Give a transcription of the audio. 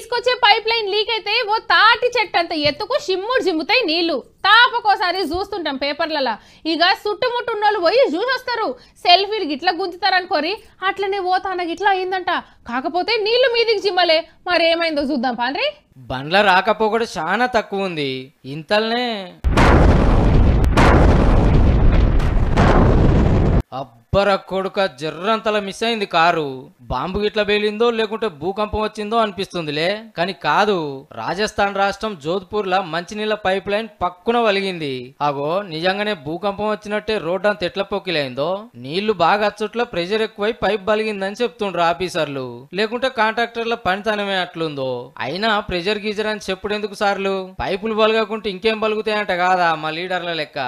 తీసుకొచ్చే pipe line leak అయితే ఓ తాటి చెట్టు అంత ఎత్తుకు షిమ్ముడు జిమ్ముతాయి నీళ్లు తాపకోసారి చూస్తుంటాం పేపర్లలో ఇక చుట్టుముట్టు ఉన్నోళ్ళు పోయి చూసొస్తారు సెల్ఫీలు గిట్లా గుంజుతారనుకోరి అట్లనే పోతాన గిట్లా అయిందంట కాకపోతే నీళ్లు మీదికి జిమ్మలే మరేమైందో చూద్దాం పాండ్రి బండ్ల రాకపోకూడదు చాలా తక్కువ ఉంది ఇంతల్నే అబ్బర కొడుక జర్రంతల మిస్ అయింది కారు బాంబు గిట్ల పేలిందో లేకుంటే భూకంపం వచ్చిందో అనిపిస్తుందిలే కానీ కాదు రాజస్థాన్ రాష్ట్రం జోధ్పూర్ లా మంచినీళ్ళ పైప్ లైన్ పక్కున వలిగింది అగో నిజంగానే భూకంపం వచ్చినట్టే రోడ్ అంత ఎట్ల పొక్కిలైందో నీళ్లు బాగా అచ్చుట్ల ప్రెషర్ ఎక్కువై పైప్ బలిగిందని చెప్తుండ్రు ఆఫీసర్లు లేకుంటే కాంట్రాక్టర్ల పనితనమే అట్లుందో అయినా ప్రెషర్ గీజర్ అని చెప్పుడెందుకు సార్లు పైపులు బలగకుంటే ఇంకేం బలుగుతాయంట కాదా మా లీడర్ల లెక్క